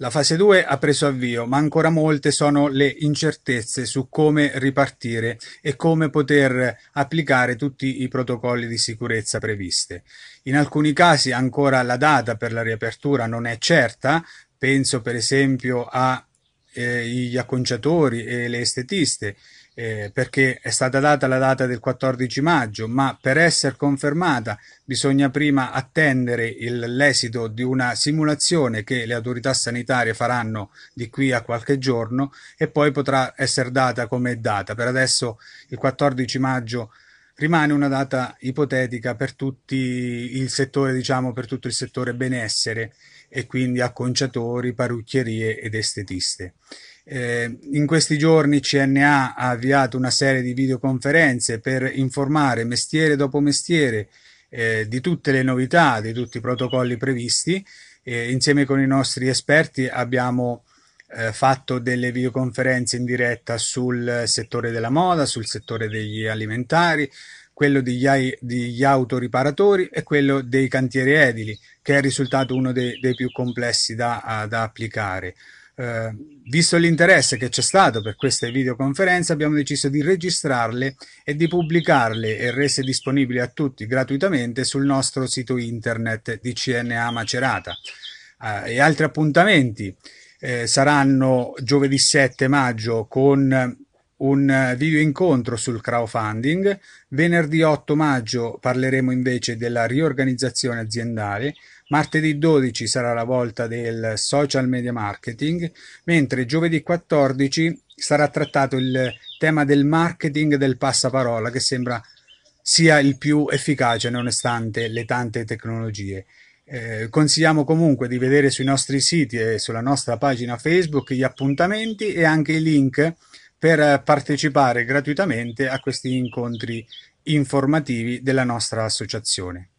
La fase 2 ha preso avvio, ma ancora molte sono le incertezze su come ripartire e come poter applicare tutti i protocolli di sicurezza previste. In alcuni casi ancora la data per la riapertura non è certa, penso per esempio a eh, gli acconciatori e le estetiste eh, perché è stata data la data del 14 maggio, ma per essere confermata bisogna prima attendere l'esito di una simulazione che le autorità sanitarie faranno di qui a qualche giorno e poi potrà essere data come data. Per adesso il 14 maggio rimane una data ipotetica per, tutti il settore, diciamo, per tutto il settore benessere e quindi acconciatori, parrucchierie ed estetiste. Eh, in questi giorni CNA ha avviato una serie di videoconferenze per informare mestiere dopo mestiere eh, di tutte le novità, di tutti i protocolli previsti. Eh, insieme con i nostri esperti abbiamo eh, fatto delle videoconferenze in diretta sul settore della moda, sul settore degli alimentari, quello degli, degli autoriparatori e quello dei cantieri edili, che è risultato uno dei, dei più complessi da, da applicare. Eh, visto l'interesse che c'è stato per queste videoconferenze, abbiamo deciso di registrarle e di pubblicarle e rese disponibili a tutti gratuitamente sul nostro sito internet di CNA Macerata. Eh, e altri appuntamenti eh, saranno giovedì 7 maggio con un video incontro sul crowdfunding. Venerdì 8 maggio parleremo invece della riorganizzazione aziendale. Martedì 12 sarà la volta del social media marketing, mentre giovedì 14 sarà trattato il tema del marketing del passaparola che sembra sia il più efficace nonostante le tante tecnologie. Eh, consigliamo comunque di vedere sui nostri siti e sulla nostra pagina Facebook gli appuntamenti e anche i link per partecipare gratuitamente a questi incontri informativi della nostra associazione.